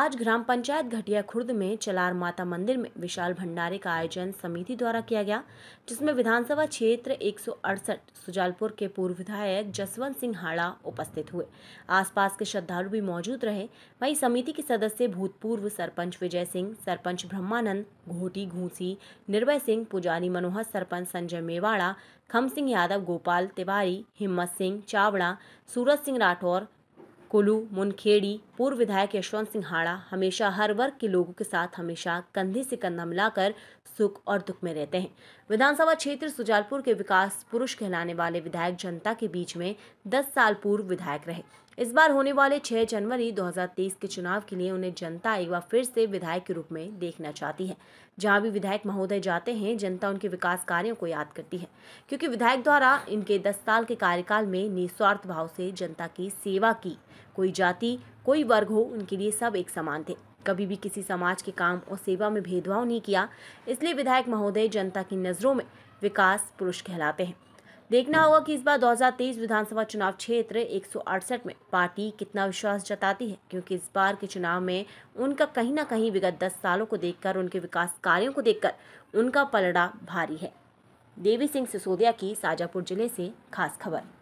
आज ग्राम पंचायत घटिया खुर्द में चलार माता मंदिर में विशाल भंडारे का आयोजन समिति द्वारा किया गया जिसमें विधानसभा क्षेत्र एक सुजालपुर के पूर्व विधायक जसवंत सिंह हाड़ा उपस्थित हुए आसपास के श्रद्धालु भी मौजूद रहे वहीं समिति के सदस्य भूतपूर्व सरपंच विजय सिंह सरपंच ब्रह्मानंद घोटी घूसी निर्भय सिंह पुजारी मनोहर सरपंच संजय मेवाड़ा खम सिंह यादव गोपाल तिवारी हिम्मत सिंह चावड़ा सूरज सिंह राठौर कुलू मुनखेड़ी पूर्व विधायक यशवंत सिंह हाड़ा हमेशा हर वर्ग के लोगों के साथ हमेशा कंधे से कंधा मिलाकर सुख और दुख में रहते हैं विधानसभा क्षेत्र सुजालपुर के विकास पुरुष कहलाने वाले विधायक जनता के बीच में दस साल पूर्व विधायक रहे इस बार होने वाले 6 जनवरी 2023 के चुनाव के लिए उन्हें जनता एक बार फिर से विधायक के रूप में देखना चाहती है जहां भी विधायक महोदय जाते हैं जनता उनके विकास कार्यों को याद करती है क्योंकि विधायक द्वारा इनके 10 साल के कार्यकाल में निस्वार्थ भाव से जनता की सेवा की कोई जाति कोई वर्ग हो उनके लिए सब एक समान थे कभी भी किसी समाज के काम और सेवा में भेदभाव नहीं किया इसलिए विधायक महोदय जनता की नज़रों में विकास पुरुष कहलाते हैं देखना होगा कि इस बार 2023 विधानसभा चुनाव क्षेत्र एक में पार्टी कितना विश्वास जताती है क्योंकि इस बार के चुनाव में उनका कहीं ना कहीं विगत 10 सालों को देखकर उनके विकास कार्यों को देखकर उनका पलड़ा भारी है देवी सिंह सिसोदिया की साजापुर जिले से खास खबर